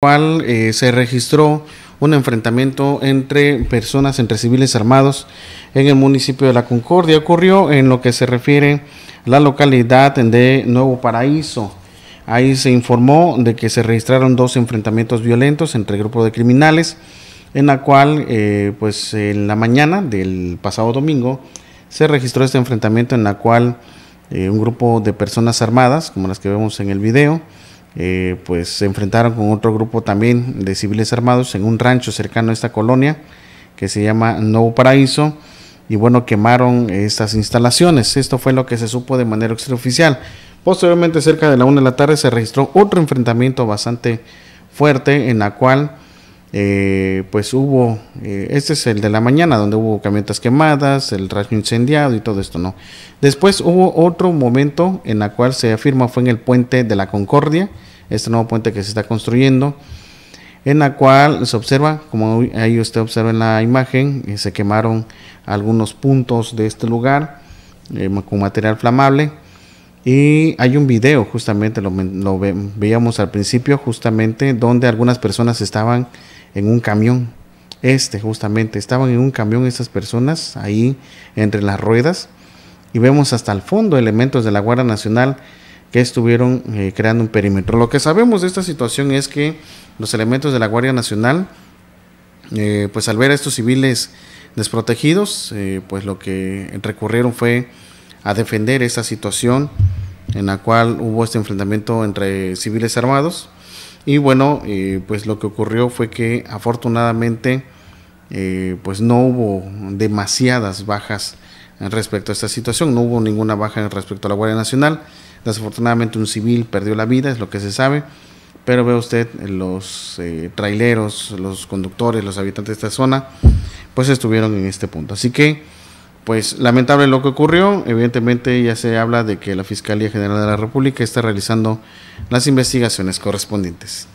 cual eh, se registró un enfrentamiento entre personas, entre civiles armados en el municipio de La Concordia. Ocurrió en lo que se refiere a la localidad de Nuevo Paraíso. Ahí se informó de que se registraron dos enfrentamientos violentos entre grupos de criminales, en la cual, eh, pues en la mañana del pasado domingo, se registró este enfrentamiento en la cual eh, un grupo de personas armadas, como las que vemos en el video, eh, pues se enfrentaron con otro grupo también de civiles armados en un rancho cercano a esta colonia que se llama Nuevo Paraíso y bueno, quemaron estas instalaciones. Esto fue lo que se supo de manera extraoficial. Posteriormente, cerca de la una de la tarde, se registró otro enfrentamiento bastante fuerte en la cual eh, pues hubo, eh, este es el de la mañana, donde hubo camionetas quemadas, el rayo incendiado y todo esto, ¿no? Después hubo otro momento en la cual se afirma fue en el puente de la Concordia, este nuevo puente que se está construyendo, en la cual se observa, como ahí usted observa en la imagen, eh, se quemaron algunos puntos de este lugar con material flamable. Y hay un video, justamente lo, veíamos al principio, justamente donde algunas personas estaban en un camión. Este justamente, estaban en un camión estas personas ahí entre las ruedas y vemos hasta el fondo elementos de la Guardia Nacional que estuvieron eh, creando un perímetro. Lo que sabemos de esta situación es que los elementos de la Guardia Nacional, eh, pues al ver a estos civiles desprotegidos, eh, pues lo que recurrieron fue a defender esta situación en la cual hubo este enfrentamiento entre civiles armados y bueno, eh, pues lo que ocurrió fue que afortunadamente eh, pues no hubo demasiadas bajas respecto a esta situación, no hubo ninguna baja respecto a la Guardia Nacional. Desafortunadamente un civil perdió la vida, es lo que se sabe, pero ve usted los eh, traileros, los conductores, los habitantes de esta zona, pues estuvieron en este punto. Así que pues lamentable lo que ocurrió. Evidentemente ya se habla de que la Fiscalía General de la República está realizando las investigaciones correspondientes.